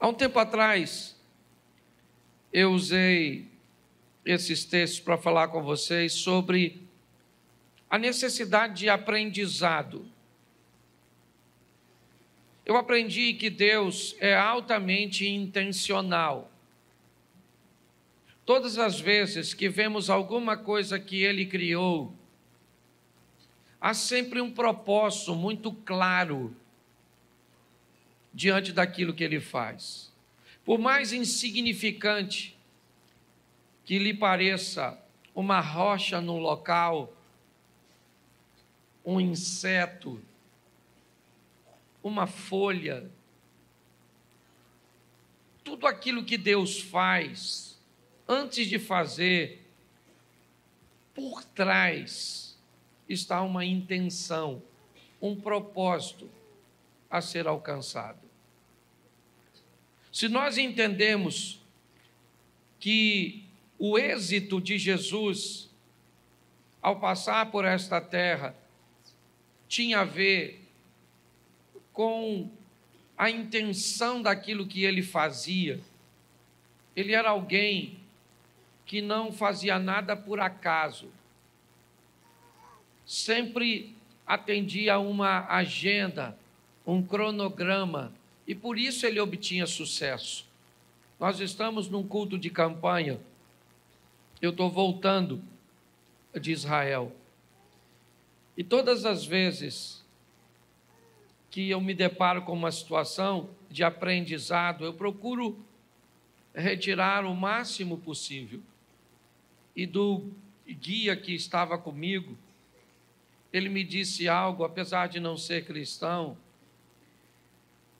Há um tempo atrás, eu usei esses textos para falar com vocês sobre a necessidade de aprendizado. Eu aprendi que Deus é altamente intencional. Todas as vezes que vemos alguma coisa que Ele criou, há sempre um propósito muito claro diante daquilo que ele faz. Por mais insignificante que lhe pareça uma rocha no local, um inseto, uma folha, tudo aquilo que Deus faz, antes de fazer, por trás está uma intenção, um propósito, a ser alcançado. Se nós entendemos que o êxito de Jesus ao passar por esta terra tinha a ver com a intenção daquilo que ele fazia. Ele era alguém que não fazia nada por acaso. Sempre atendia a uma agenda, um cronograma, e por isso ele obtinha sucesso. Nós estamos num culto de campanha. Eu estou voltando de Israel. E todas as vezes que eu me deparo com uma situação de aprendizado, eu procuro retirar o máximo possível. E do guia que estava comigo, ele me disse algo, apesar de não ser cristão,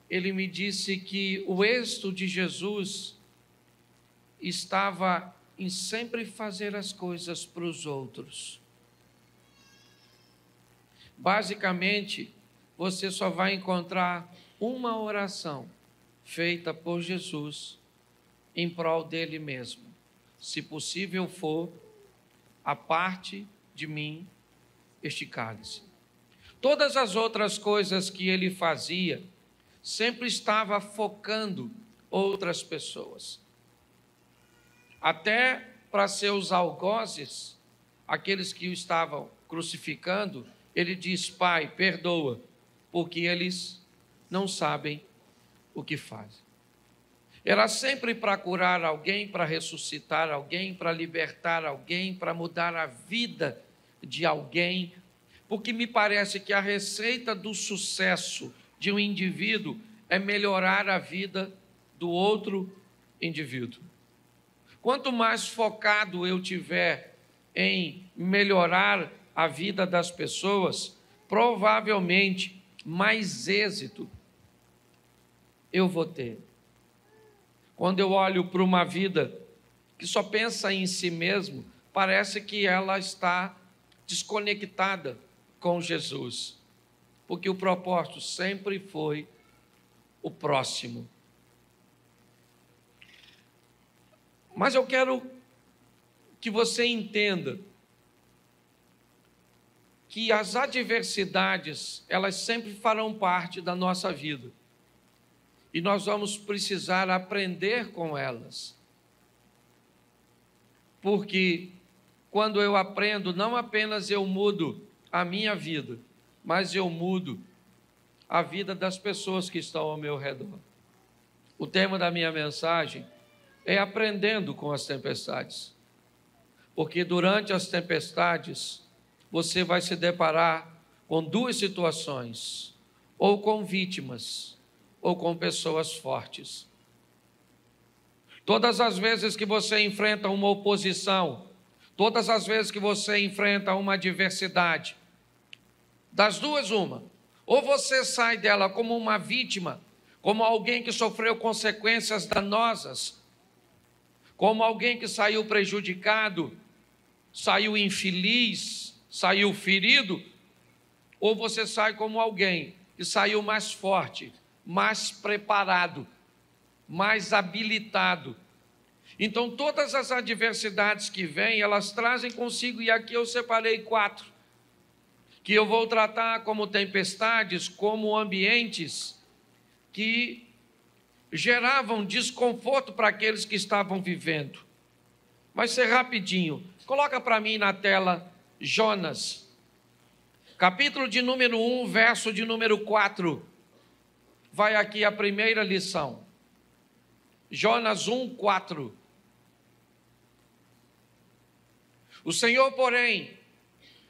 ele me disse que o êxito de Jesus estava em sempre fazer as coisas para os outros. Basicamente, você só vai encontrar uma oração feita por Jesus em prol dele mesmo. Se possível for, a parte de mim este cálice. Todas as outras coisas que ele fazia, sempre estava focando outras pessoas. Até para seus algozes, aqueles que o estavam crucificando, ele diz: Pai, perdoa, porque eles não sabem o que fazem. Era sempre para curar alguém, para ressuscitar alguém, para libertar alguém, para mudar a vida de alguém, porque me parece que a receita do sucesso de um indivíduo é melhorar a vida do outro indivíduo. Quanto mais focado eu tiver em melhorar a vida das pessoas, provavelmente mais êxito eu vou ter. Quando eu olho para uma vida que só pensa em si mesmo, parece que ela está desconectada com Jesus porque o propósito sempre foi o próximo. Mas eu quero que você entenda que as adversidades, elas sempre farão parte da nossa vida. E nós vamos precisar aprender com elas. Porque quando eu aprendo, não apenas eu mudo a minha vida, mas eu mudo a vida das pessoas que estão ao meu redor. O tema da minha mensagem é aprendendo com as tempestades. Porque durante as tempestades, você vai se deparar com duas situações: ou com vítimas, ou com pessoas fortes. Todas as vezes que você enfrenta uma oposição, todas as vezes que você enfrenta uma adversidade, das duas, uma. Ou você sai dela como uma vítima, como alguém que sofreu consequências danosas, como alguém que saiu prejudicado, saiu infeliz, saiu ferido, ou você sai como alguém que saiu mais forte, mais preparado, mais habilitado. Então, todas as adversidades que vêm, elas trazem consigo, e aqui eu separei quatro que eu vou tratar como tempestades, como ambientes que geravam desconforto para aqueles que estavam vivendo. Vai ser rapidinho. Coloca para mim na tela Jonas, capítulo de número 1, verso de número 4. Vai aqui a primeira lição. Jonas 1, 4. O Senhor, porém,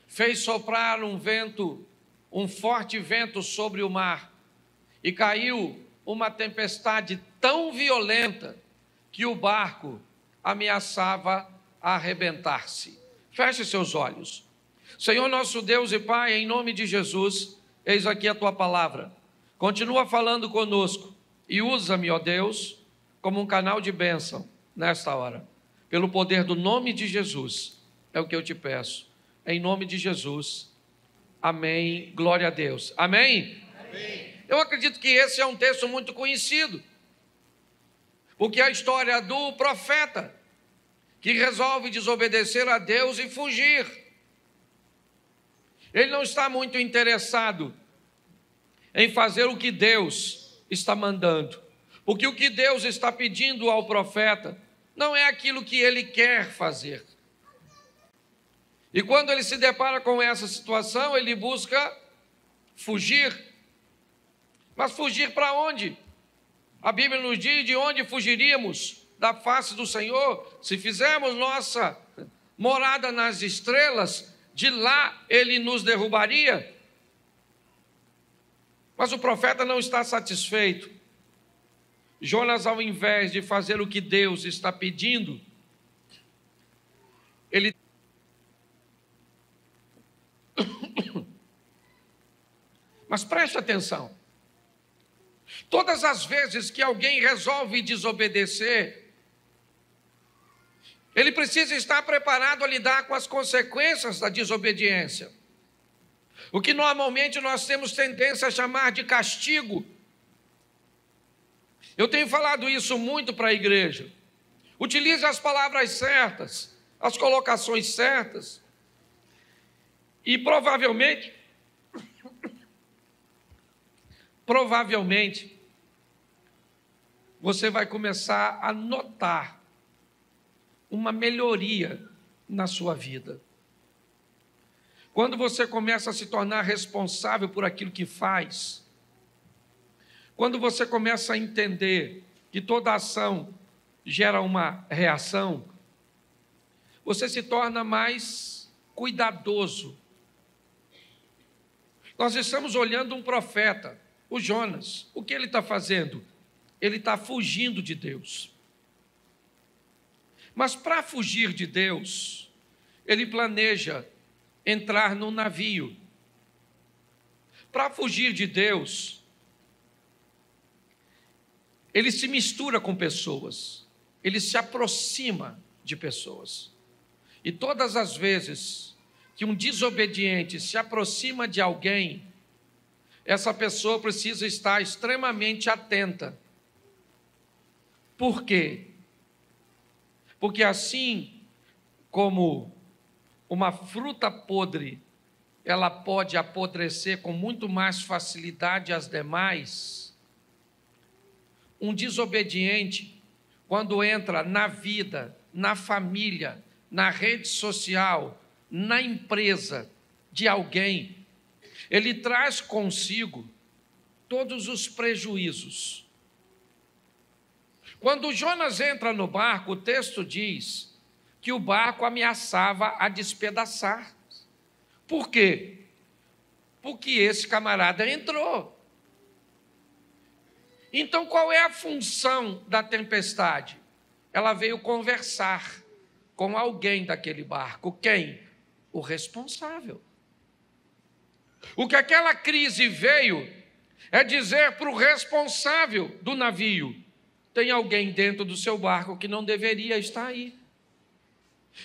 fez soprar um vento, um forte vento sobre o mar, e caiu uma tempestade tão violenta que o barco ameaçava arrebentar-se. Feche seus olhos. Senhor nosso Deus e Pai, em nome de Jesus, eis aqui a tua palavra. Continua falando conosco e usa-me, ó Deus, como um canal de bênção nesta hora. Pelo poder do nome de Jesus, é o que eu te peço. Em nome de Jesus. Amém. Glória a Deus. Amém? Amém. Eu acredito que esse é um texto muito conhecido. Porque é a história do profeta que resolve desobedecer a Deus e fugir. Ele não está muito interessado em fazer o que Deus está mandando. Porque o que Deus está pedindo ao profeta não é aquilo que ele quer fazer. E quando ele se depara com essa situação, ele busca fugir. Mas fugir para onde? A Bíblia nos diz de onde fugiríamos da face do Senhor se fizermos nossa morada nas estrelas, de lá ele nos derrubaria. Mas o profeta não está satisfeito. Jonas, ao invés de fazer o que Deus está pedindo, ele Mas preste atenção. Todas as vezes que alguém resolve desobedecer, ele precisa estar preparado a lidar com as consequências da desobediência. O que normalmente nós temos tendência a chamar de castigo. Eu tenho falado isso muito para a igreja. Utilize as palavras certas, as colocações certas, e provavelmente, provavelmente, você vai começar a notar uma melhoria na sua vida. Quando você começa a se tornar responsável por aquilo que faz, quando você começa a entender que toda ação gera uma reação, você se torna mais cuidadoso nós estamos olhando um profeta, o Jonas. O que ele está fazendo? Ele está fugindo de Deus. Mas para fugir de Deus, ele planeja entrar num navio. Para fugir de Deus, ele se mistura com pessoas, ele se aproxima de pessoas. E todas as vezes que um desobediente se aproxima de alguém, essa pessoa precisa estar extremamente atenta. Por quê? Porque assim como uma fruta podre, ela pode apodrecer com muito mais facilidade as demais, um desobediente, quando entra na vida, na família, na rede social, na empresa de alguém, ele traz consigo todos os prejuízos. Quando Jonas entra no barco, o texto diz que o barco ameaçava a despedaçar. Por quê? Porque esse camarada entrou. Então, qual é a função da tempestade? Ela veio conversar com alguém daquele barco. Quem? o responsável. O que aquela crise veio é dizer para o responsável do navio: tem alguém dentro do seu barco que não deveria estar aí.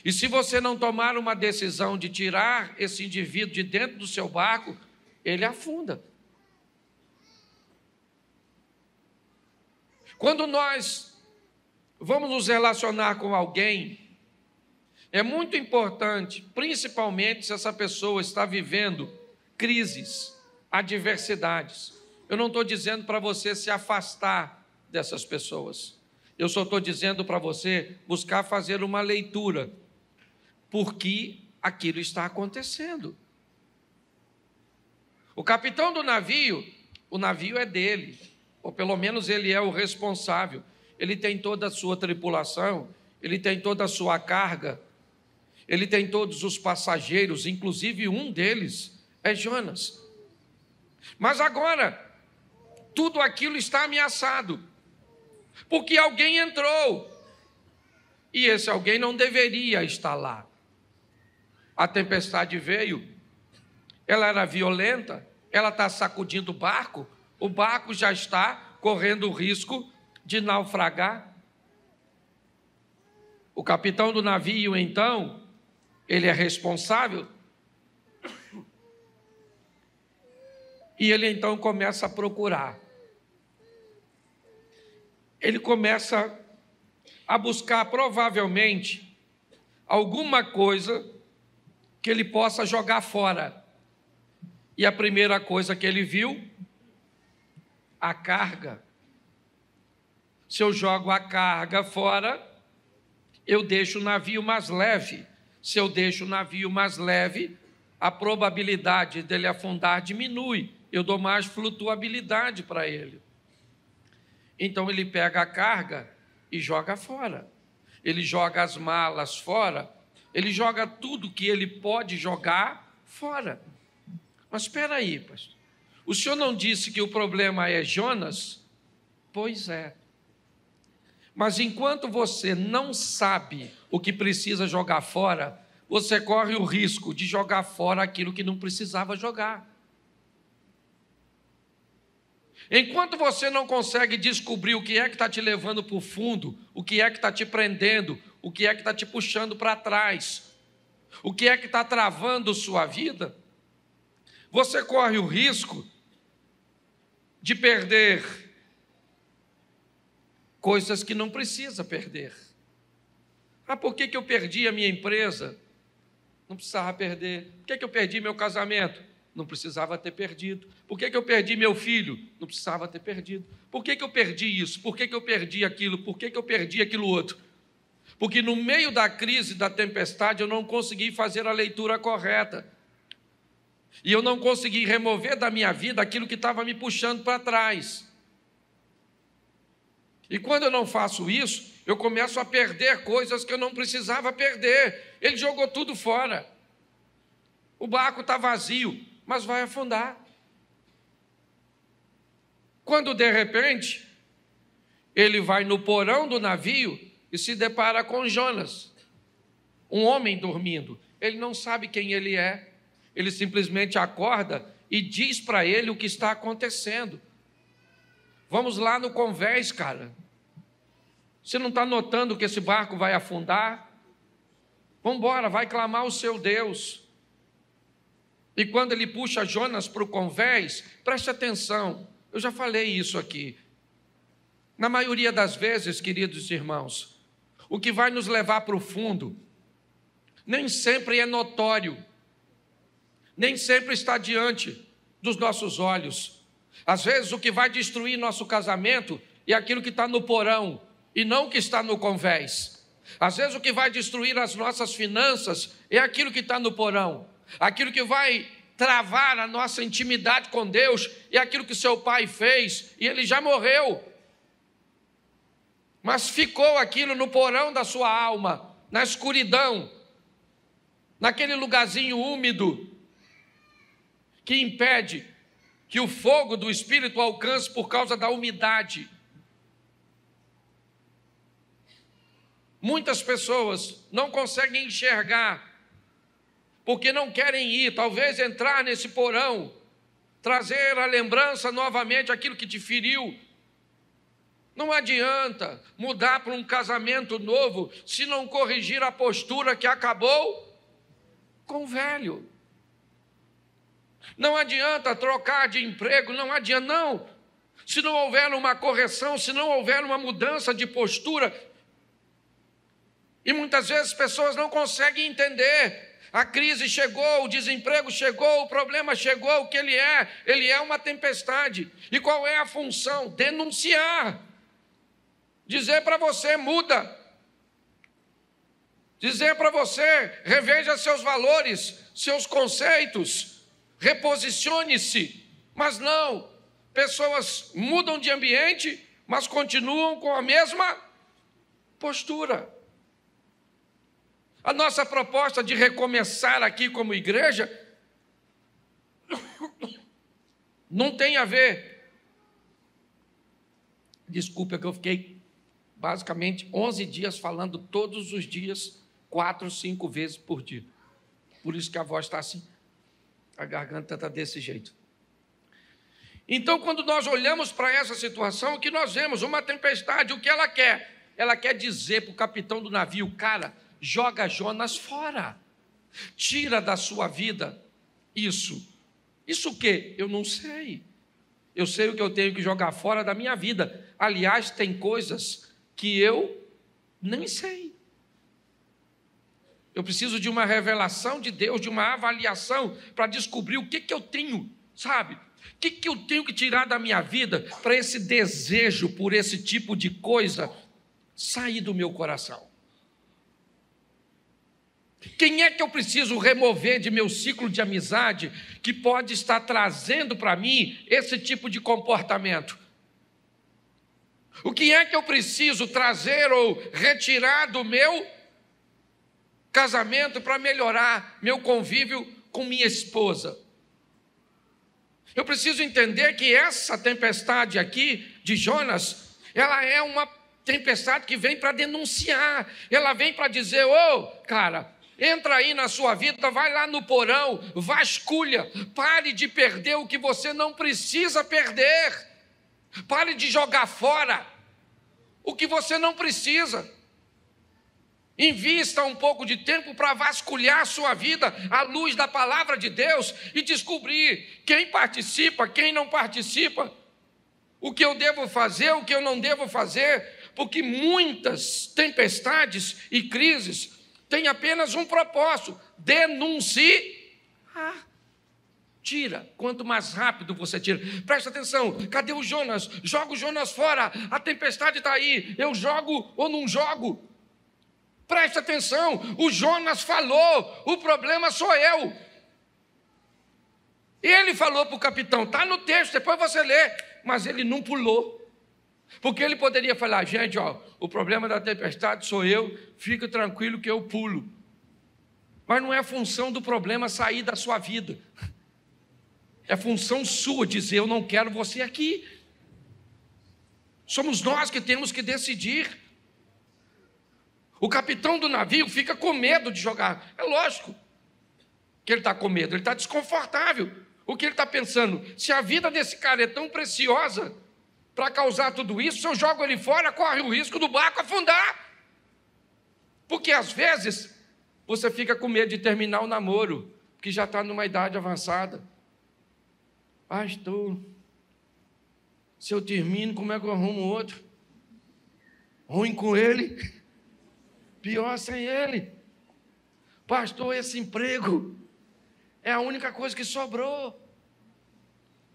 E se você não tomar uma decisão de tirar esse indivíduo de dentro do seu barco, ele afunda. Quando nós vamos nos relacionar com alguém, é muito importante, principalmente se essa pessoa está vivendo crises, adversidades. Eu não estou dizendo para você se afastar dessas pessoas. Eu só estou dizendo para você buscar fazer uma leitura, porque aquilo está acontecendo. O capitão do navio, o navio é dele, ou pelo menos ele é o responsável. Ele tem toda a sua tripulação, ele tem toda a sua carga, ele tem todos os passageiros, inclusive um deles é Jonas. Mas agora, tudo aquilo está ameaçado, porque alguém entrou. E esse alguém não deveria estar lá. A tempestade veio, ela era violenta, ela está sacudindo o barco, o barco já está correndo o risco de naufragar. O capitão do navio, então, ele é responsável. E ele então começa a procurar. Ele começa a buscar provavelmente alguma coisa que ele possa jogar fora. E a primeira coisa que ele viu, a carga. Se eu jogo a carga fora, eu deixo o navio mais leve. Se eu deixo o navio mais leve, a probabilidade dele afundar diminui, eu dou mais flutuabilidade para ele. Então ele pega a carga e joga fora. Ele joga as malas fora, ele joga tudo que ele pode jogar fora. Mas espera aí, pastor. O senhor não disse que o problema é Jonas? Pois é. Mas enquanto você não sabe o que precisa jogar fora, você corre o risco de jogar fora aquilo que não precisava jogar. Enquanto você não consegue descobrir o que é que está te levando para o fundo, o que é que está te prendendo, o que é que está te puxando para trás, o que é que está travando sua vida, você corre o risco de perder coisas que não precisa perder. Ah, por que, que eu perdi a minha empresa? Não precisava perder. Por que, que eu perdi meu casamento? Não precisava ter perdido. Por que, que eu perdi meu filho? Não precisava ter perdido. Por que, que eu perdi isso? Por que, que eu perdi aquilo? Por que, que eu perdi aquilo outro? Porque no meio da crise, da tempestade, eu não consegui fazer a leitura correta. E eu não consegui remover da minha vida aquilo que estava me puxando para trás. E quando eu não faço isso, eu começo a perder coisas que eu não precisava perder. Ele jogou tudo fora. O barco está vazio, mas vai afundar. Quando de repente ele vai no porão do navio e se depara com Jonas, um homem dormindo. Ele não sabe quem ele é. Ele simplesmente acorda e diz para ele o que está acontecendo. Vamos lá no convés, cara. Você não está notando que esse barco vai afundar? Vamos embora, vai clamar o seu Deus. E quando ele puxa Jonas para o convés, preste atenção, eu já falei isso aqui. Na maioria das vezes, queridos irmãos, o que vai nos levar para o fundo nem sempre é notório, nem sempre está diante dos nossos olhos. Às vezes, o que vai destruir nosso casamento é aquilo que está no porão e não o que está no convés. Às vezes, o que vai destruir as nossas finanças é aquilo que está no porão, aquilo que vai travar a nossa intimidade com Deus é aquilo que seu pai fez e ele já morreu. Mas ficou aquilo no porão da sua alma, na escuridão, naquele lugarzinho úmido que impede que o fogo do Espírito alcance por causa da umidade. Muitas pessoas não conseguem enxergar, porque não querem ir, talvez entrar nesse porão, trazer a lembrança novamente aquilo que te feriu, não adianta mudar para um casamento novo se não corrigir a postura que acabou com o velho. Não adianta trocar de emprego, não adianta, não. Se não houver uma correção, se não houver uma mudança de postura, e muitas vezes as pessoas não conseguem entender. A crise chegou, o desemprego chegou, o problema chegou, o que ele é? Ele é uma tempestade. E qual é a função? Denunciar. Dizer para você, muda. Dizer para você, reveja seus valores, seus conceitos reposicione-se. Mas não, pessoas mudam de ambiente, mas continuam com a mesma postura. A nossa proposta de recomeçar aqui como igreja não tem a ver. Desculpa é que eu fiquei basicamente 11 dias falando todos os dias, quatro, cinco vezes por dia. Por isso que a voz está assim. A garganta está desse jeito. Então, quando nós olhamos para essa situação, o que nós vemos? Uma tempestade, o que ela quer? Ela quer dizer para o capitão do navio, cara, joga Jonas fora. Tira da sua vida isso. Isso o quê? Eu não sei. Eu sei o que eu tenho que jogar fora da minha vida. Aliás, tem coisas que eu nem sei. Eu preciso de uma revelação de Deus, de uma avaliação para descobrir o que, que eu tenho, sabe? O que, que eu tenho que tirar da minha vida para esse desejo por esse tipo de coisa sair do meu coração? Quem é que eu preciso remover de meu ciclo de amizade que pode estar trazendo para mim esse tipo de comportamento? O que é que eu preciso trazer ou retirar do meu casamento para melhorar meu convívio com minha esposa. Eu preciso entender que essa tempestade aqui de Jonas, ela é uma tempestade que vem para denunciar, ela vem para dizer: ô, oh, cara, entra aí na sua vida, vai lá no porão, vasculha, pare de perder o que você não precisa perder, pare de jogar fora o que você não precisa. Invista um pouco de tempo para vasculhar a sua vida à luz da palavra de Deus e descobrir quem participa, quem não participa, o que eu devo fazer, o que eu não devo fazer, porque muitas tempestades e crises têm apenas um propósito: denunciar. Ah. Tira, quanto mais rápido você tira. Presta atenção, cadê o Jonas? Joga o Jonas fora, a tempestade está aí, eu jogo ou não jogo? Preste atenção, o Jonas falou, o problema sou eu. Ele falou para o capitão, está no texto, depois você lê, mas ele não pulou. Porque ele poderia falar, gente, ó, o problema da tempestade sou eu, fica tranquilo que eu pulo. Mas não é função do problema sair da sua vida. É função sua dizer, eu não quero você aqui. Somos nós que temos que decidir. O capitão do navio fica com medo de jogar. É lógico que ele está com medo, ele está desconfortável. O que ele está pensando? Se a vida desse cara é tão preciosa para causar tudo isso, se eu jogo ele fora, corre o risco do barco afundar. Porque às vezes você fica com medo de terminar o namoro, que já está numa idade avançada. Pastor, se eu termino, como é que eu arrumo outro? Ruim com ele pior sem ele. Pastor, esse emprego é a única coisa que sobrou.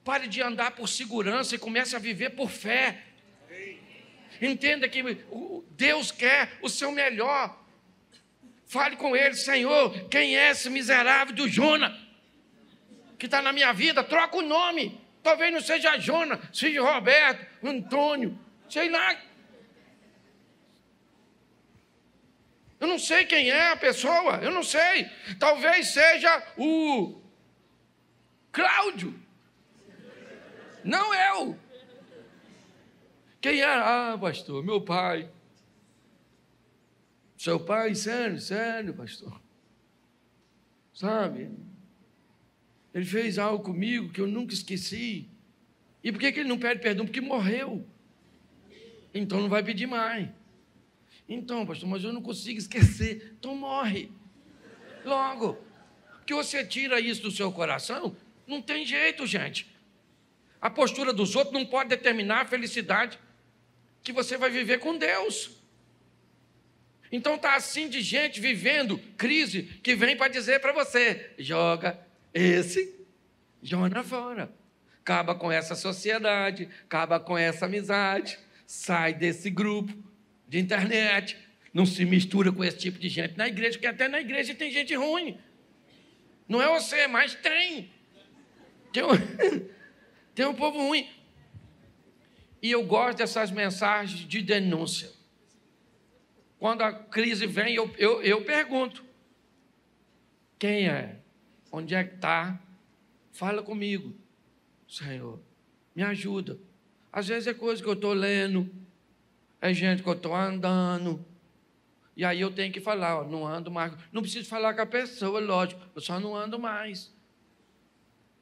Pare de andar por segurança e comece a viver por fé. Entenda que Deus quer o seu melhor. Fale com ele, Senhor, quem é esse miserável do Jona que está na minha vida? Troca o nome. Talvez não seja Jona, seja Roberto, Antônio, sei lá Eu não sei quem é a pessoa, eu não sei. Talvez seja o Cláudio. Não eu. Quem era? É? Ah, pastor, meu pai. Seu pai, sério, sério, pastor. Sabe? Ele fez algo comigo que eu nunca esqueci. E por que, que ele não pede perdão? Porque morreu. Então não vai pedir mais. Então, pastor, mas eu não consigo esquecer. Então morre. Logo. que você tira isso do seu coração, não tem jeito, gente. A postura dos outros não pode determinar a felicidade que você vai viver com Deus. Então tá assim de gente vivendo crise que vem para dizer para você: joga esse Jona fora. Acaba com essa sociedade, acaba com essa amizade, sai desse grupo de internet, não se mistura com esse tipo de gente na igreja, porque até na igreja tem gente ruim. Não é você, é mas tem. Tem um, tem um povo ruim. E eu gosto dessas mensagens de denúncia. Quando a crise vem, eu, eu, eu pergunto: quem é? Onde é que está? Fala comigo, Senhor, me ajuda. Às vezes é coisa que eu estou lendo, é gente que eu estou andando. E aí eu tenho que falar, ó, não ando mais. Não preciso falar com a pessoa, lógico. Eu só não ando mais.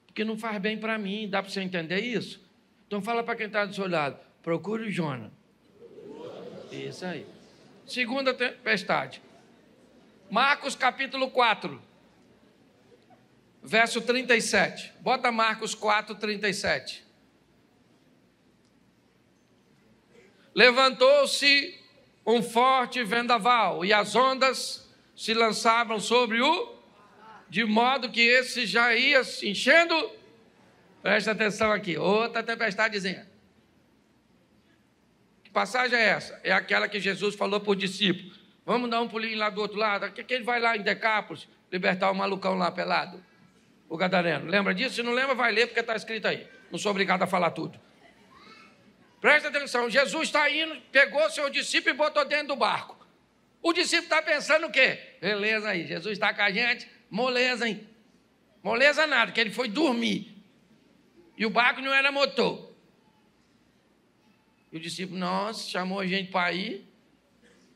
Porque não faz bem para mim. Dá para você entender isso? Então fala para quem está do seu lado. Procure o Jonas. Isso aí. Segunda tempestade. Marcos capítulo 4. Verso 37. Bota Marcos 4, 37. Levantou-se um forte vendaval e as ondas se lançavam sobre o, de modo que esse já ia se enchendo. Presta atenção aqui, outra tempestadezinha. Que passagem é essa? É aquela que Jesus falou para os discípulos: vamos dar um pulinho lá do outro lado, que ele vai lá em Decápolis libertar o malucão lá pelado, o gadareno. Lembra disso? Se não lembra, vai ler porque está escrito aí. Não sou obrigado a falar tudo. Presta atenção, Jesus está indo, pegou seu discípulo e botou dentro do barco. O discípulo está pensando o quê? Beleza aí, Jesus está com a gente, moleza, hein? Moleza nada, que ele foi dormir. E o barco não era motor. E o discípulo, nossa, chamou a gente para ir,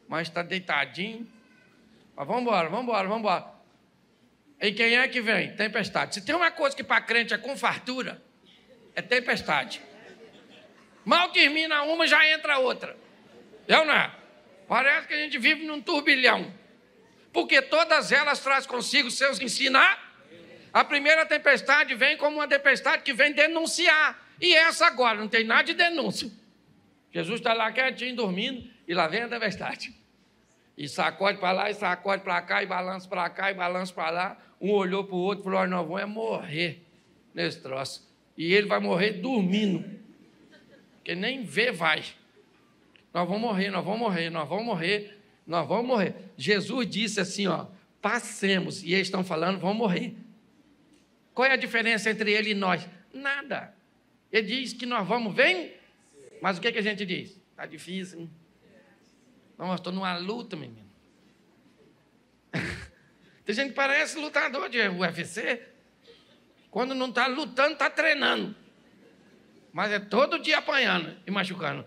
mas está deitadinho. Mas vamos embora, vamos embora, vamos embora. E quem é que vem? Tempestade. Se tem uma coisa que para crente é com fartura, é tempestade. Mal termina uma, já entra outra. É ou não é? Parece que a gente vive num turbilhão. Porque todas elas traz consigo seus ensinar. A primeira tempestade vem como uma tempestade que vem denunciar. E essa agora, não tem nada de denúncia. Jesus está lá quietinho, dormindo, e lá vem a tempestade. E sacode para lá, e sacode para cá, e balança para cá, e balança para lá. Um olhou para o outro e falou: Nós vamos é morrer nesse troço. E ele vai morrer dormindo. Porque nem vê vai. Nós vamos morrer, nós vamos morrer, nós vamos morrer, nós vamos morrer. Jesus disse assim, ó, passemos, e eles estão falando, vão morrer. Qual é a diferença entre ele e nós? Nada. Ele diz que nós vamos Vem? mas o que, é que a gente diz? Está difícil, hein? Nós estou numa luta, menino. Tem gente que parece lutador de UFC. Quando não está lutando, está treinando mas é todo dia apanhando e machucando.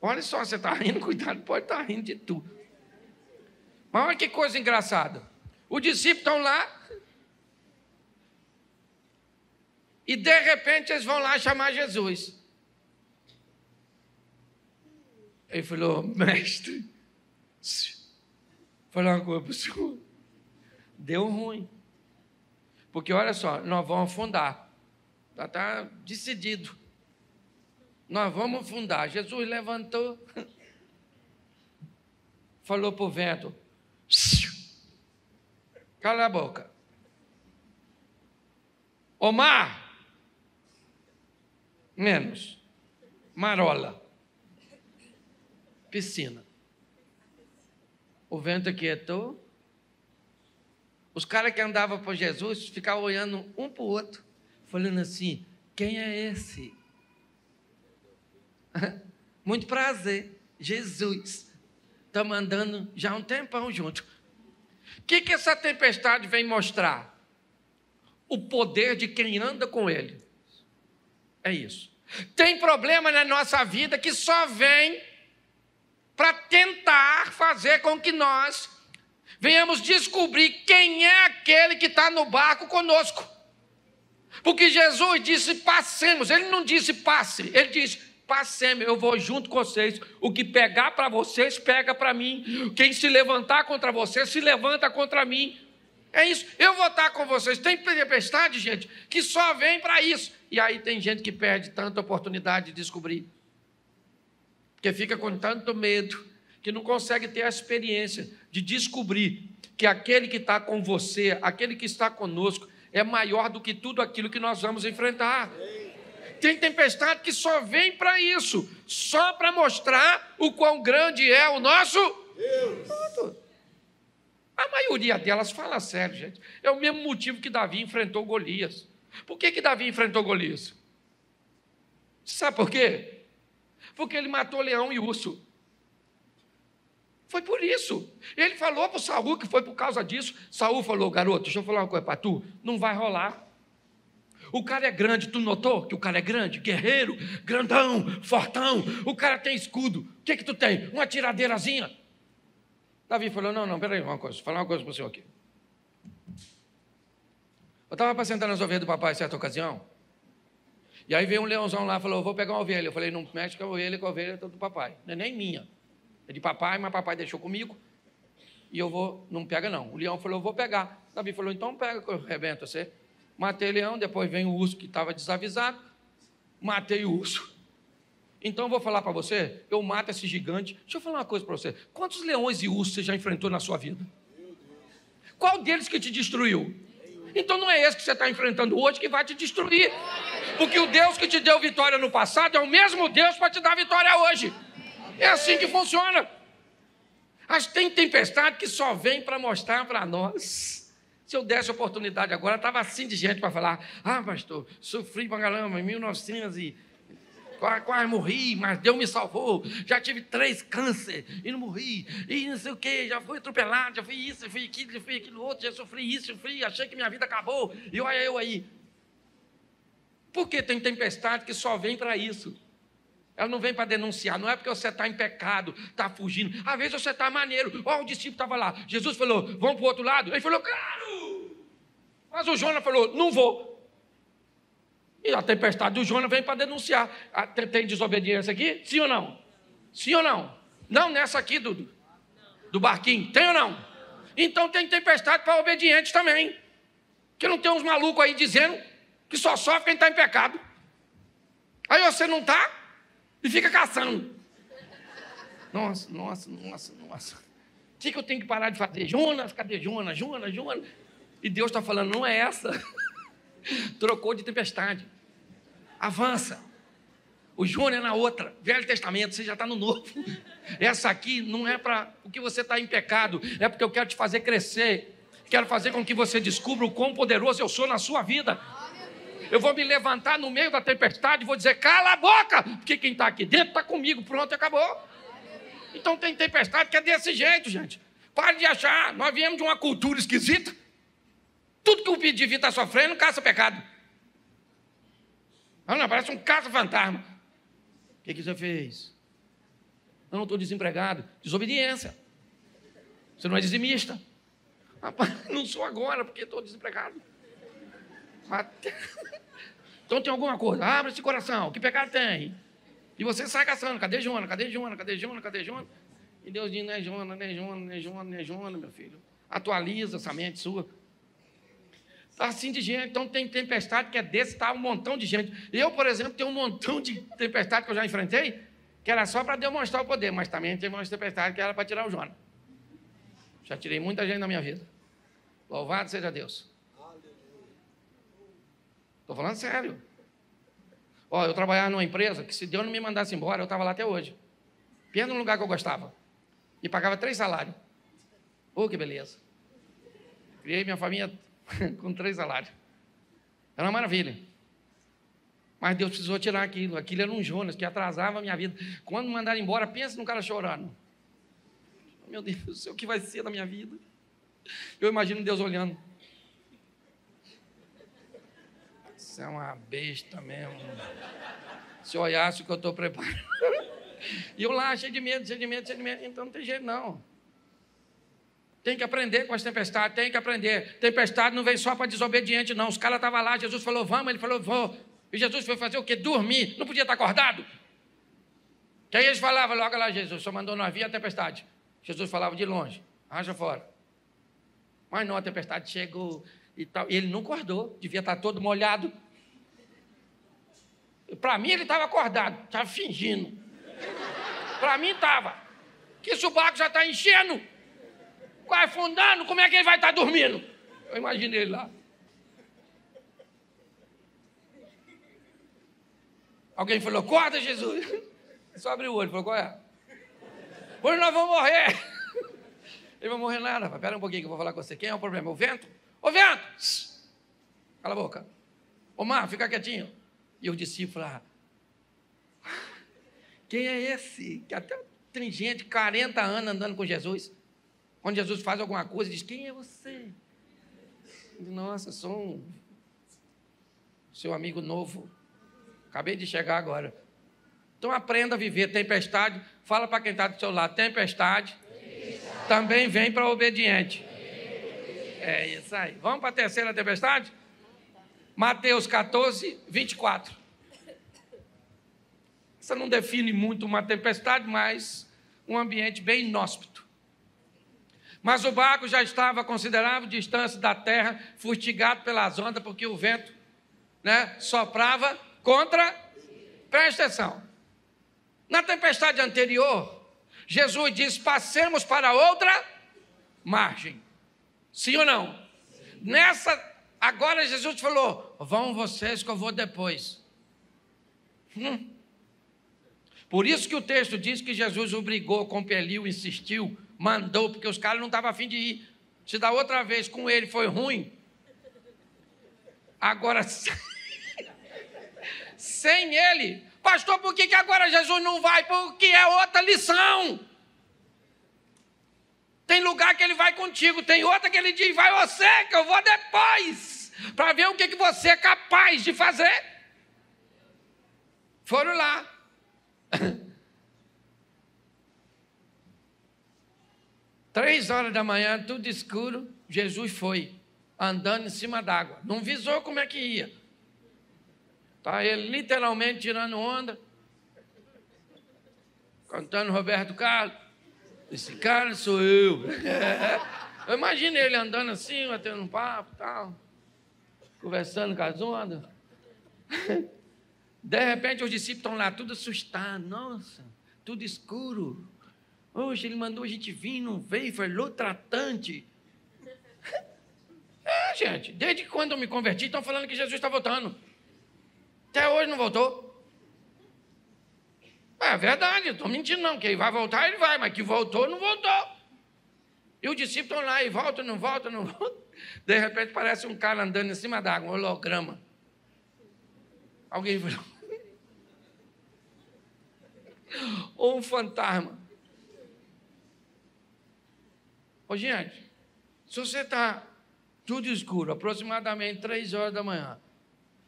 Olha só, você está rindo, cuidado, pode estar tá rindo de tudo. Mas olha que coisa engraçada. Os discípulos estão lá. E de repente eles vão lá chamar Jesus. Ele falou, mestre, falar uma coisa para o senhor. Deu ruim. Porque olha só, nós vamos afundar já está tá decidido. Nós vamos fundar. Jesus levantou, falou para o vento: cala a boca. O mar, menos. Marola, piscina. O vento quietou. Os caras que andavam para Jesus ficavam olhando um para o outro falando assim: quem é esse? Muito prazer, Jesus. Estamos tá andando já há um tempão junto. O que, que essa tempestade vem mostrar? O poder de quem anda com Ele. É isso. Tem problema na nossa vida que só vem para tentar fazer com que nós venhamos descobrir quem é aquele que está no barco conosco. Porque Jesus disse: passemos. Ele não disse passe, ele disse: passemos. Eu vou junto com vocês. O que pegar para vocês, pega para mim. Quem se levantar contra vocês, se levanta contra mim. É isso, eu vou estar com vocês. Tem tempestade, gente, que só vem para isso. E aí tem gente que perde tanta oportunidade de descobrir. Porque fica com tanto medo que não consegue ter a experiência de descobrir que aquele que está com você, aquele que está conosco, é maior do que tudo aquilo que nós vamos enfrentar. Tem tempestade que só vem para isso, só para mostrar o quão grande é o nosso Deus. A maioria delas fala sério, gente. É o mesmo motivo que Davi enfrentou Golias. Por que, que Davi enfrentou Golias? Sabe por quê? Porque ele matou leão e urso. Foi por isso. Ele falou para o Saul que foi por causa disso. Saul falou: garoto, deixa eu falar uma coisa para tu, não vai rolar. O cara é grande, tu notou que o cara é grande, guerreiro, grandão, fortão. O cara tem escudo. O que que tu tem? Uma tiradeirazinha. Davi falou: "Não, não, peraí, uma coisa. Vou falar uma coisa para o senhor aqui. Eu estava apacentando as ovelhas do papai em certa ocasião. E aí veio um leãozão lá e falou: "Vou pegar uma ovelha". Eu falei: "Não mexe com a ovelha, com a ovelha é do papai, não é nem minha". É de papai, mas papai deixou comigo. E eu vou, não pega não. O leão falou, eu vou pegar. Davi falou, então pega que eu rebento você. Matei o leão, depois vem o urso que estava desavisado. Matei o urso. Então eu vou falar para você, eu mato esse gigante. Deixa eu falar uma coisa para você. Quantos leões e ursos você já enfrentou na sua vida? Qual deles que te destruiu? Então não é esse que você está enfrentando hoje que vai te destruir. Porque o Deus que te deu vitória no passado é o mesmo Deus para te dar vitória hoje. É assim que funciona. Mas tem tempestade que só vem para mostrar para nós. Se eu desse oportunidade agora, estava assim de gente para falar: Ah, pastor, sofri pra caramba em 1900 e quase, quase morri, mas Deus me salvou. Já tive três câncer e não morri. E não sei o que, já fui atropelado, já fui isso, já fui aquilo, já fui aquilo outro, já sofri isso, sofri, achei que minha vida acabou. E olha eu aí. Por que tem tempestade que só vem para isso? Ela não vem para denunciar, não é porque você está em pecado, está fugindo. Às vezes você está maneiro. Ó, oh, o discípulo estava lá. Jesus falou: vamos para o outro lado. Ele falou: claro! Mas o Jonas falou: não vou. E a tempestade do Jonas vem para denunciar. Ah, tem desobediência aqui? Sim ou não? Sim ou não? Não nessa aqui, do Do barquinho. Tem ou não? Então tem tempestade para obedientes também. Que não tem uns malucos aí dizendo que só sofre quem está em pecado. Aí você não está e fica caçando. Nossa, nossa, nossa, nossa. O que, que eu tenho que parar de fazer? Jonas, cadê Jonas? Jonas, Jonas. E Deus está falando, não é essa. Trocou de tempestade. Avança. O Jonas é na outra. Velho Testamento, você já está no novo. Essa aqui não é para o que você está em pecado, é porque eu quero te fazer crescer. Quero fazer com que você descubra o quão poderoso eu sou na sua vida. Eu vou me levantar no meio da tempestade e vou dizer: cala a boca, porque quem está aqui dentro está comigo. Pronto, acabou. Então tem tempestade que é desse jeito, gente. Pare de achar. Nós viemos de uma cultura esquisita. Tudo que o indivíduo está sofrendo, caça pecado. Não, ah, não, parece um caça-fantasma. O que, que você fez? Não, estou desempregado. Desobediência. Você não é dizimista. Rapaz, não sou agora, porque estou desempregado. Mas... Então tem alguma coisa. Abre esse coração. Que pecado tem? E você sai caçando. Cadê Jona? Cadê Jona? Cadê Jona? Cadê Jona? E Deus diz: não é Jona, não é Jona, não é Jona, não é Jona, meu filho. Atualiza essa mente sua. Está assim de gente. Então tem tempestade que é desse, tá um montão de gente. Eu, por exemplo, tenho um montão de tempestade que eu já enfrentei, que era só para demonstrar o poder, mas também tem umas tempestades que era para tirar o Jona. Já tirei muita gente na minha vida. Louvado seja Deus. Estou falando sério. Ó, eu trabalhava numa empresa que se Deus não me mandasse embora, eu estava lá até hoje. Pena no lugar que eu gostava. E pagava três salários. oh, que beleza. Criei minha família com três salários. Era uma maravilha. Mas Deus precisou tirar aquilo. Aquilo era um Jonas que atrasava a minha vida. Quando me mandaram embora, pensa num cara chorando. Meu Deus, o que vai ser da minha vida? Eu imagino Deus olhando. Você é uma besta mesmo. Se olhasse o que eu estou preparando. E eu lá, cheio de medo, cheio de medo, cheio de medo. Então não tem jeito, não. Tem que aprender com as tempestades, tem que aprender. Tempestade não vem só para desobediente, não. Os caras estavam lá, Jesus falou, vamos, ele falou, vou. E Jesus foi fazer o quê? Dormir. Não podia estar acordado. Que aí eles falavam, logo lá, Jesus, só mandou nós vir a tempestade. Jesus falava de longe, arranja fora. Mas não, a tempestade chegou, e tal. E ele não acordou, devia estar todo molhado. Para mim, ele estava acordado, estava fingindo. Para mim, estava. Que se o barco já está enchendo, vai afundando, como é que ele vai estar tá dormindo? Eu imaginei ele lá. Alguém falou, acorda, Jesus. Só abriu o olho, falou, qual é? Hoje nós vamos morrer. Ele vai morrer nada, espera Pera um pouquinho que eu vou falar com você. Quem é o problema? É o vento? Ô viado! Cala a boca. Omar, fica quietinho. E eu discípulo, ah, quem é esse? Que até tem gente, 40 anos andando com Jesus. Quando Jesus faz alguma coisa, diz, quem é você? Nossa, sou um seu amigo novo. Acabei de chegar agora. Então aprenda a viver tempestade. Fala para quem está do seu lado, tempestade, tempestade. também vem para obediente. É isso aí. Vamos para a terceira tempestade? Mateus 14, 24. Isso não define muito uma tempestade, mas um ambiente bem inóspito. Mas o barco já estava a considerável distância da terra, fustigado pelas ondas, porque o vento né, soprava contra. Presta atenção. Na tempestade anterior, Jesus disse: passemos para outra margem. Sim ou não? Sim. Nessa, agora Jesus falou: vão vocês que eu vou depois. Hum. Por isso que o texto diz que Jesus obrigou, compeliu, insistiu, mandou, porque os caras não estavam afim de ir. Se da outra vez com ele foi ruim, agora sem ele, pastor, por que, que agora Jesus não vai? Porque é outra lição. Tem lugar que ele vai contigo, tem outra que ele diz: vai você, que eu vou depois, para ver o que, que você é capaz de fazer. Foram lá. Três horas da manhã, tudo escuro, Jesus foi andando em cima d'água. Não visou como é que ia. Tá ele literalmente tirando onda, cantando Roberto Carlos. Esse cara sou eu. Eu imagino ele andando assim, batendo um papo tal, conversando com as ondas. De repente os discípulos estão lá tudo assustados, nossa, tudo escuro. Hoje ele mandou a gente vir, não veio, falou tratante. É, gente, desde quando eu me converti, estão falando que Jesus está voltando. Até hoje não voltou. É verdade, estou mentindo, não. Quem vai voltar, ele vai, mas que voltou, não voltou. E o discípulo lá e volta, não volta, não volta. De repente parece um cara andando em cima água, um holograma. Alguém falou. Ou um fantasma. Ô, gente, se você está tudo escuro, aproximadamente três horas da manhã,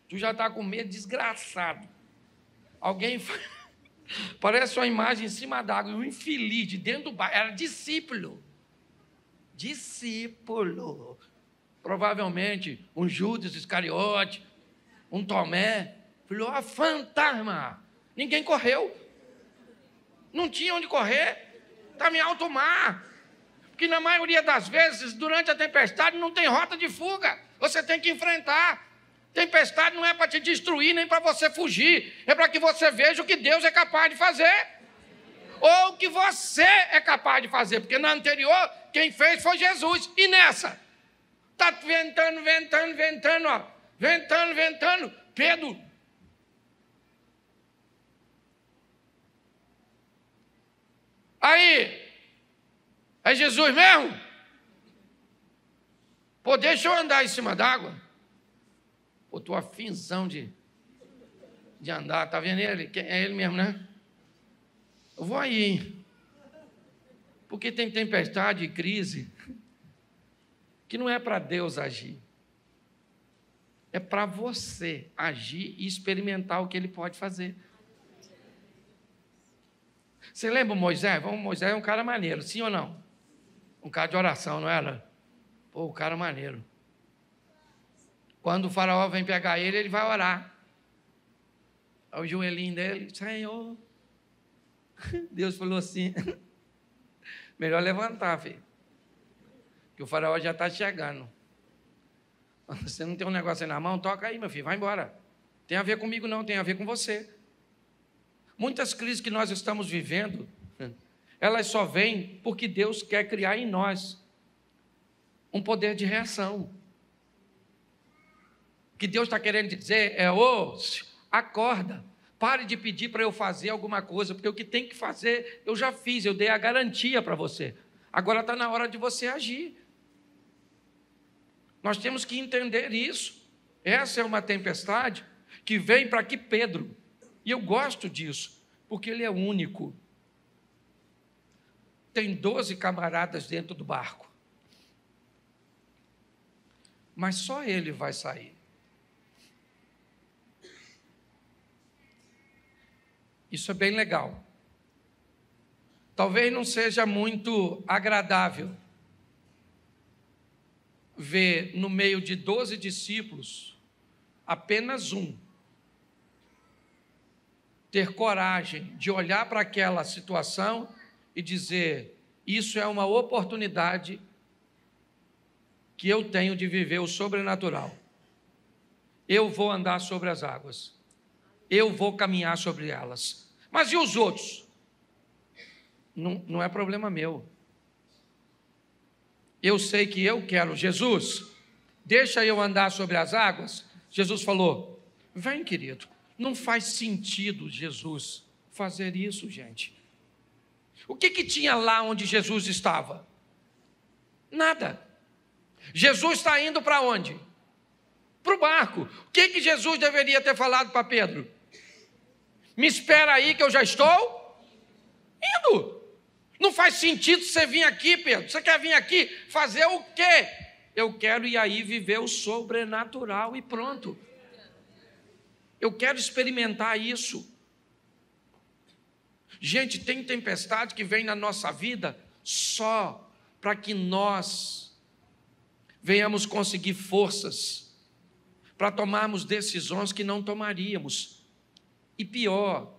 tu já está com medo desgraçado. Alguém fala. Parece uma imagem em cima d'água. E um infeliz de dentro do barco. Era discípulo. Discípulo. Provavelmente um Judas Iscariote, um Tomé. Falou: a fantasma! Ninguém correu. Não tinha onde correr. Estava tá em alto mar. Porque na maioria das vezes, durante a tempestade, não tem rota de fuga. Você tem que enfrentar. Tempestade não é para te destruir, nem para você fugir, é para que você veja o que Deus é capaz de fazer, ou o que você é capaz de fazer, porque na anterior, quem fez foi Jesus, e nessa? Está ventando, ventando, ventando, ó, ventando, ventando, Pedro. Aí, é Jesus mesmo? Pô, deixa eu andar em cima d'água. Eu tô afinzão de, de andar. Tá vendo ele? É ele mesmo, né? Eu vou aí, hein? Porque tem tempestade e crise que não é para Deus agir. É para você agir e experimentar o que ele pode fazer. Você lembra o Moisés? Bom, Moisés é um cara maneiro, sim ou não? Um cara de oração, não era? É, Pô, o cara maneiro. Quando o faraó vem pegar ele, ele vai orar. Ao joelhinho dele, Senhor. Deus falou assim: melhor levantar, filho. Que o faraó já está chegando. Você não tem um negócio aí na mão? Toca aí, meu filho, vai embora. Tem a ver comigo, não, tem a ver com você. Muitas crises que nós estamos vivendo, elas só vêm porque Deus quer criar em nós um poder de reação que Deus está querendo dizer é: ô, acorda, pare de pedir para eu fazer alguma coisa, porque o que tem que fazer eu já fiz, eu dei a garantia para você. Agora está na hora de você agir. Nós temos que entender isso. Essa é uma tempestade que vem para que Pedro. E eu gosto disso, porque ele é único. Tem 12 camaradas dentro do barco. Mas só ele vai sair. Isso é bem legal. Talvez não seja muito agradável ver no meio de doze discípulos apenas um ter coragem de olhar para aquela situação e dizer: Isso é uma oportunidade que eu tenho de viver o sobrenatural. Eu vou andar sobre as águas eu vou caminhar sobre elas. Mas e os outros? Não, não é problema meu. Eu sei que eu quero. Jesus, deixa eu andar sobre as águas. Jesus falou: Vem, querido. Não faz sentido, Jesus, fazer isso, gente. O que, que tinha lá onde Jesus estava? Nada. Jesus está indo para onde? Para o barco. O que, que Jesus deveria ter falado para Pedro? Me espera aí que eu já estou indo. Não faz sentido você vir aqui, Pedro. Você quer vir aqui fazer o quê? Eu quero ir aí viver o sobrenatural e pronto. Eu quero experimentar isso. Gente, tem tempestade que vem na nossa vida só para que nós venhamos conseguir forças para tomarmos decisões que não tomaríamos e pior,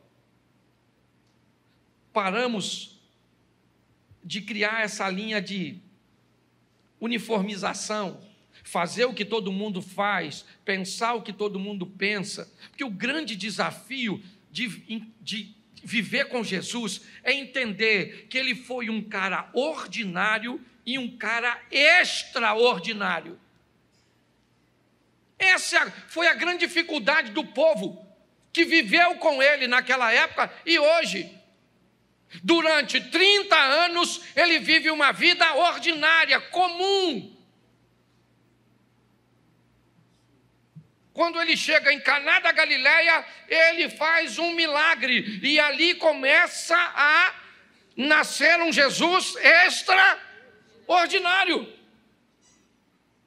paramos de criar essa linha de uniformização, fazer o que todo mundo faz, pensar o que todo mundo pensa, porque o grande desafio de, de viver com Jesus é entender que ele foi um cara ordinário e um cara extraordinário. Essa foi a grande dificuldade do povo que viveu com ele naquela época e hoje. Durante 30 anos, ele vive uma vida ordinária, comum. Quando ele chega em Caná da Galileia, ele faz um milagre e ali começa a nascer um Jesus extraordinário.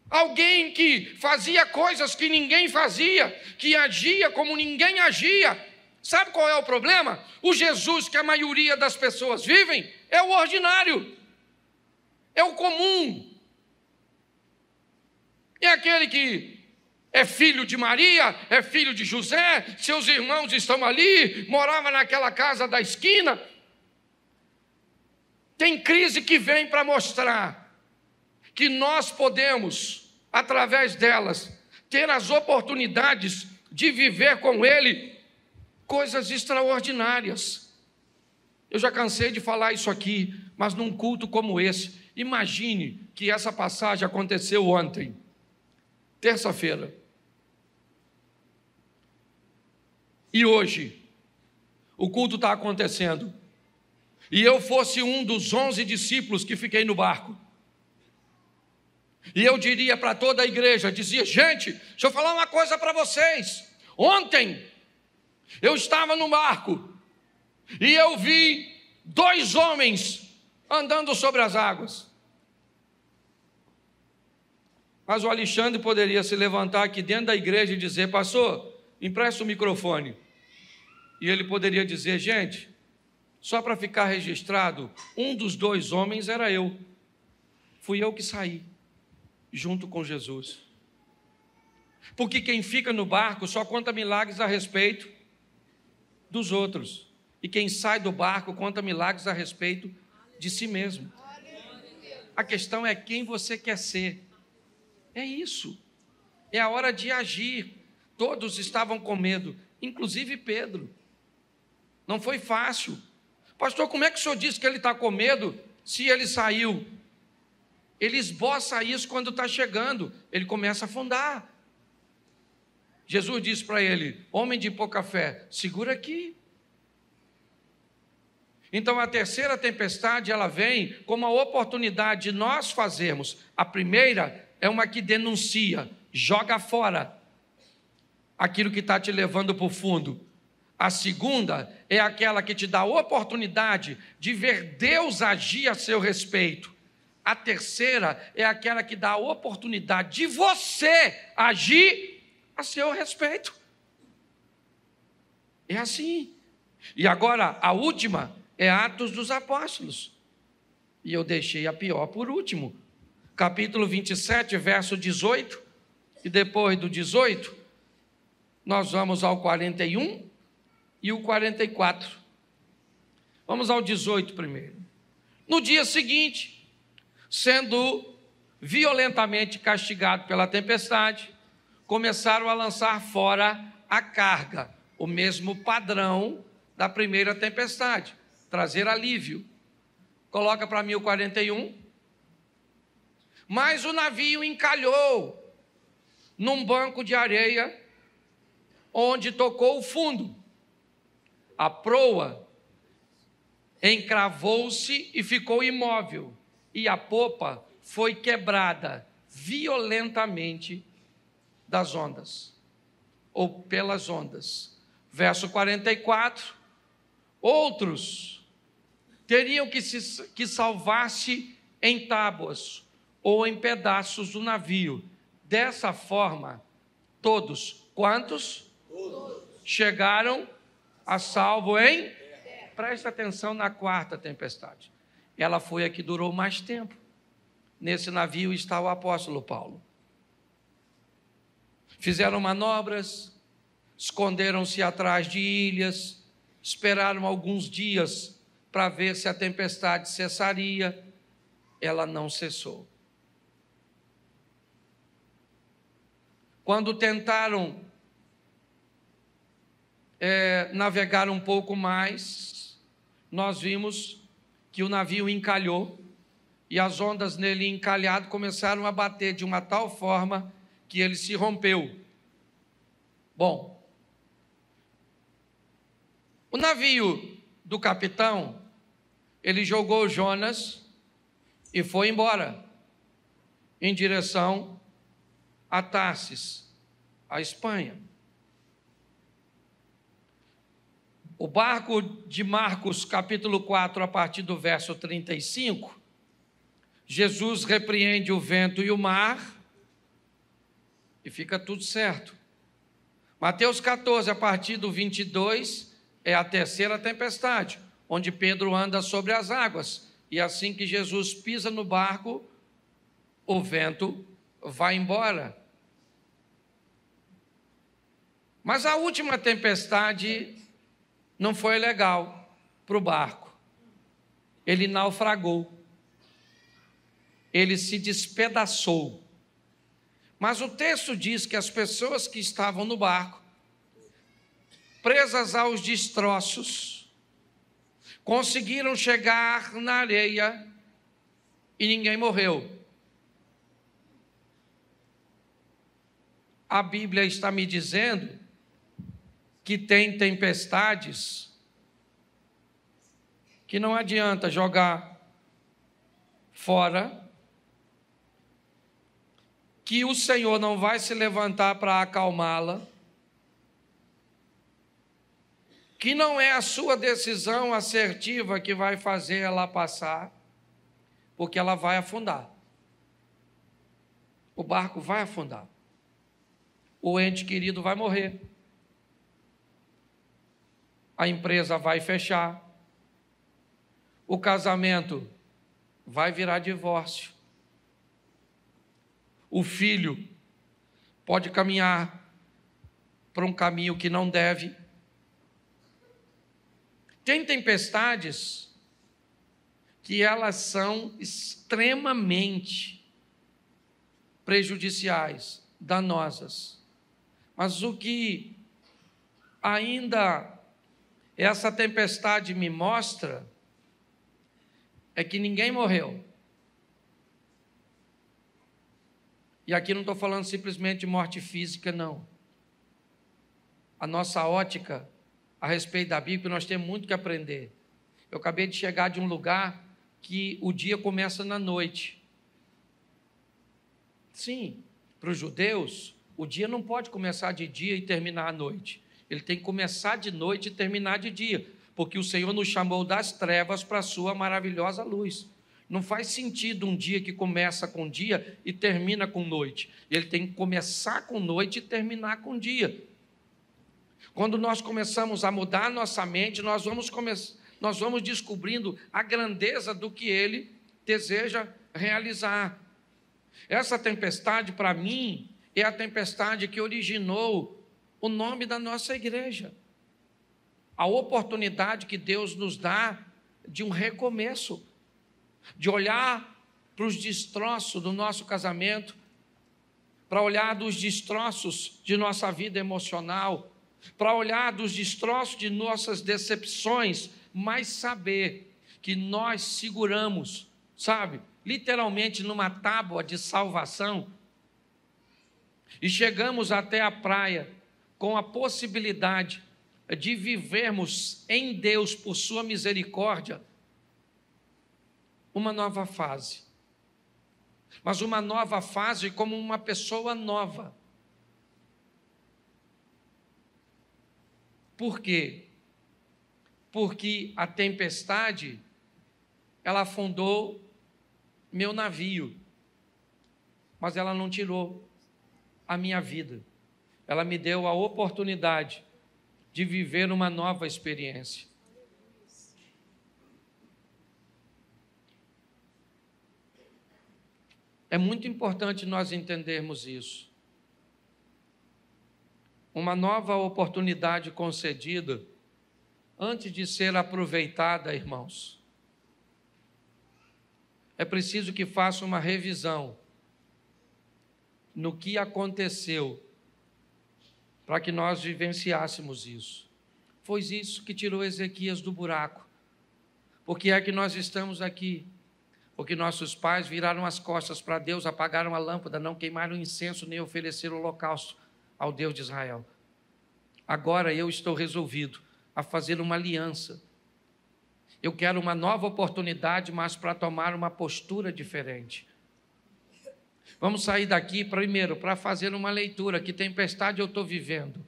Alguém que fazia coisas que ninguém fazia, que agia como ninguém agia. Sabe qual é o problema? O Jesus que a maioria das pessoas vivem é o ordinário, é o comum. É aquele que é filho de Maria, é filho de José, seus irmãos estão ali, morava naquela casa da esquina. Tem crise que vem para mostrar que nós podemos, através delas, ter as oportunidades de viver com Ele coisas extraordinárias. Eu já cansei de falar isso aqui, mas num culto como esse, imagine que essa passagem aconteceu ontem, terça-feira. E hoje, o culto está acontecendo. E eu fosse um dos onze discípulos que fiquei no barco. E eu diria para toda a igreja: dizia, gente, deixa eu falar uma coisa para vocês. Ontem eu estava no barco e eu vi dois homens andando sobre as águas. Mas o Alexandre poderia se levantar aqui dentro da igreja e dizer: Pastor, empresta o microfone. E ele poderia dizer: Gente, só para ficar registrado, um dos dois homens era eu. Fui eu que saí junto com Jesus. Porque quem fica no barco só conta milagres a respeito dos outros. E quem sai do barco conta milagres a respeito de si mesmo. A questão é quem você quer ser. É isso. É a hora de agir. Todos estavam com medo, inclusive Pedro. Não foi fácil. Pastor, como é que o senhor disse que ele está com medo se ele saiu ele esboça isso quando está chegando, ele começa a afundar. Jesus disse para ele: Homem de pouca fé, segura aqui. Então a terceira tempestade ela vem como a oportunidade de nós fazermos. A primeira é uma que denuncia, joga fora aquilo que está te levando para o fundo. A segunda é aquela que te dá a oportunidade de ver Deus agir a seu respeito. A terceira é aquela que dá a oportunidade de você agir a seu respeito. É assim. E agora, a última é Atos dos Apóstolos. E eu deixei a pior por último. Capítulo 27, verso 18. E depois do 18, nós vamos ao 41 e o 44. Vamos ao 18 primeiro. No dia seguinte, sendo violentamente castigado pela tempestade, começaram a lançar fora a carga, o mesmo padrão da primeira tempestade, trazer alívio. Coloca para mim o 41. Mas o navio encalhou num banco de areia, onde tocou o fundo. A proa encravou-se e ficou imóvel e a popa foi quebrada violentamente das ondas, ou pelas ondas. Verso 44: Outros teriam que, se, que salvar em tábuas ou em pedaços do navio. Dessa forma, todos, quantos? Todos. Chegaram a salvo em? Presta atenção na quarta tempestade ela foi a que durou mais tempo. Nesse navio está o apóstolo Paulo. Fizeram manobras, esconderam-se atrás de ilhas, esperaram alguns dias para ver se a tempestade cessaria. Ela não cessou. Quando tentaram é, navegar um pouco mais, nós vimos que o navio encalhou e as ondas nele encalhado começaram a bater de uma tal forma que ele se rompeu. Bom, o navio do capitão, ele jogou Jonas e foi embora em direção a Tarsis, a Espanha. O barco de Marcos, capítulo 4, a partir do verso 35, Jesus repreende o vento e o mar e fica tudo certo. Mateus 14, a partir do 22, é a terceira tempestade, onde Pedro anda sobre as águas. E assim que Jesus pisa no barco, o vento vai embora. Mas a última tempestade não foi legal para o barco. Ele naufragou. Ele se despedaçou. Mas o texto diz que as pessoas que estavam no barco, presas aos destroços, conseguiram chegar na areia e ninguém morreu. A Bíblia está me dizendo que tem tempestades, que não adianta jogar fora, que o Senhor não vai se levantar para acalmá-la, que não é a sua decisão assertiva que vai fazer ela passar, porque ela vai afundar. O barco vai afundar. O ente querido vai morrer a empresa vai fechar, o casamento vai virar divórcio, o filho pode caminhar para um caminho que não deve. Tem tempestades que elas são extremamente prejudiciais, danosas. Mas o que ainda essa tempestade me mostra é que ninguém morreu. E aqui não estou falando simplesmente de morte física, não. A nossa ótica a respeito da Bíblia, nós temos muito que aprender. Eu acabei de chegar de um lugar que o dia começa na noite. Sim, para os judeus, o dia não pode começar de dia e terminar à noite. Ele tem que começar de noite e terminar de dia, porque o Senhor nos chamou das trevas para a sua maravilhosa luz. Não faz sentido um dia que começa com dia e termina com noite. Ele tem que começar com noite e terminar com dia. Quando nós começamos a mudar nossa mente, nós vamos, começar, nós vamos descobrindo a grandeza do que ele deseja realizar. Essa tempestade, para mim, é a tempestade que originou o nome da nossa igreja. A oportunidade que Deus nos dá de um recomeço, de olhar para os destroços do nosso casamento, para olhar dos destroços de nossa vida emocional, para olhar dos destroços de nossas decepções, mas saber que nós seguramos, sabe, literalmente numa tábua de salvação e chegamos até a praia com a possibilidade de vivermos em Deus, por Sua misericórdia, uma nova fase. Mas uma nova fase como uma pessoa nova. Por quê? Porque a tempestade ela afundou meu navio, mas ela não tirou a minha vida ela me deu a oportunidade de viver uma nova experiência. É muito importante nós entendermos isso. Uma nova oportunidade concedida antes de ser aproveitada, irmãos. É preciso que faça uma revisão no que aconteceu para que nós vivenciássemos isso. Foi isso que tirou Ezequias do buraco. Porque é que nós estamos aqui? Porque nossos pais viraram as costas para Deus, apagaram a lâmpada, não queimaram incenso nem ofereceram holocausto ao Deus de Israel. Agora eu estou resolvido a fazer uma aliança. Eu quero uma nova oportunidade, mas para tomar uma postura diferente. Vamos sair daqui primeiro para fazer uma leitura. Que tempestade eu estou vivendo?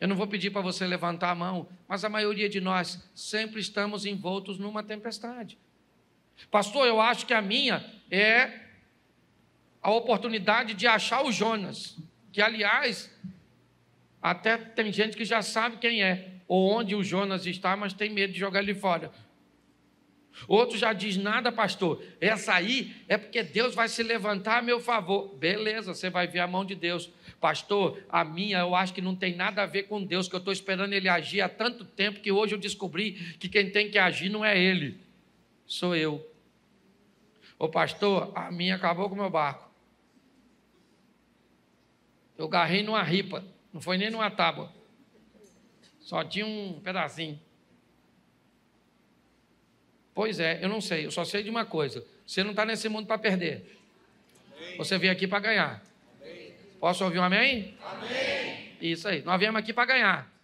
Eu não vou pedir para você levantar a mão, mas a maioria de nós sempre estamos envoltos numa tempestade. Pastor, eu acho que a minha é a oportunidade de achar o Jonas, que aliás, até tem gente que já sabe quem é, ou onde o Jonas está, mas tem medo de jogar ele fora. Outro já diz: nada, pastor, essa aí é porque Deus vai se levantar a meu favor. Beleza, você vai ver a mão de Deus. Pastor, a minha eu acho que não tem nada a ver com Deus, que eu estou esperando ele agir há tanto tempo que hoje eu descobri que quem tem que agir não é ele, sou eu. Ô pastor, a minha acabou com o meu barco. Eu garrei numa ripa, não foi nem numa tábua, só tinha um pedacinho. Pois é, eu não sei, eu só sei de uma coisa: você não está nesse mundo para perder. Amém. Você veio aqui para ganhar. Amém. Posso ouvir um amém? Amém. Isso aí, nós viemos aqui para ganhar.